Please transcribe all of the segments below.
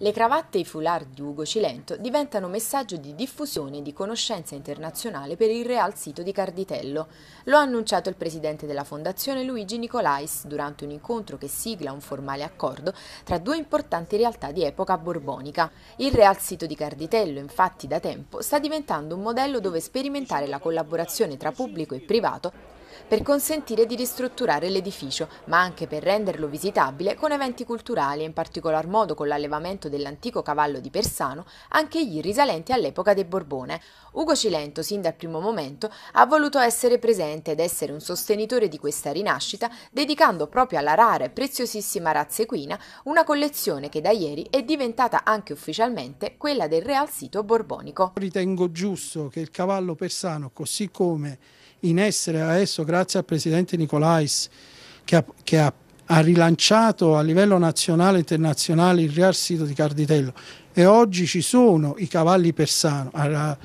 Le cravatte e i foulard di Ugo Cilento diventano messaggio di diffusione di conoscenza internazionale per il Real Sito di Carditello. Lo ha annunciato il presidente della fondazione Luigi Nicolais durante un incontro che sigla un formale accordo tra due importanti realtà di epoca borbonica. Il Real Sito di Carditello, infatti, da tempo sta diventando un modello dove sperimentare la collaborazione tra pubblico e privato per consentire di ristrutturare l'edificio, ma anche per renderlo visitabile con eventi culturali, in particolar modo con l'allevamento dell'antico cavallo di Persano, anche egli risalenti all'epoca dei Borbone. Ugo Cilento, sin dal primo momento, ha voluto essere presente ed essere un sostenitore di questa rinascita, dedicando proprio alla rara e preziosissima razza equina una collezione che da ieri è diventata anche ufficialmente quella del Real Sito Borbonico. Ritengo giusto che il cavallo persano, così come in essere adesso grazie al presidente Nicolais che ha, che ha, ha rilanciato a livello nazionale e internazionale il Real Sito di Carditello e oggi ci sono i cavalli persano alla,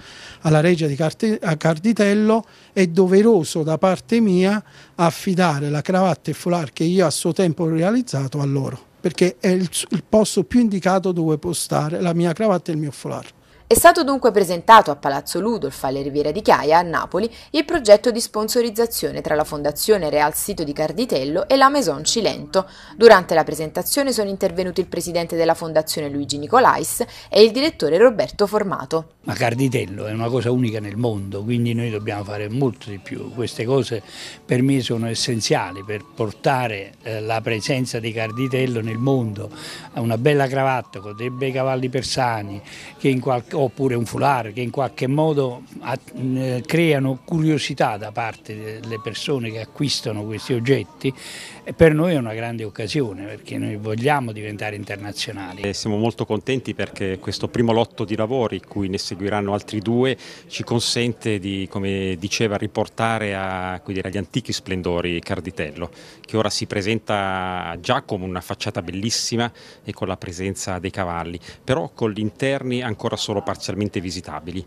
alla regia di Carte, Carditello, è doveroso da parte mia affidare la cravatta e foulard che io a suo tempo ho realizzato a loro, perché è il, il posto più indicato dove può stare la mia cravatta e il mio foulard. È stato dunque presentato a Palazzo Ludolf alle Riviera di Chiaia, a Napoli, il progetto di sponsorizzazione tra la Fondazione Real Sito di Carditello e la Maison Cilento. Durante la presentazione sono intervenuti il presidente della Fondazione Luigi Nicolais e il direttore Roberto Formato. Ma Carditello è una cosa unica nel mondo, quindi noi dobbiamo fare molto di più. Queste cose per me sono essenziali per portare eh, la presenza di Carditello nel mondo. Una bella cravatta con dei bei cavalli persani che in qualche oppure un foulard che in qualche modo eh, creano curiosità da parte delle persone che acquistano questi oggetti per noi è una grande occasione perché noi vogliamo diventare internazionali. siamo molto contenti perché questo primo lotto di lavori, cui ne seguiranno altri due, ci consente di, come diceva, riportare a, dire, agli antichi splendori Carditello, che ora si presenta già come una facciata bellissima e con la presenza dei cavalli, però con gli interni ancora solo parzialmente visitabili.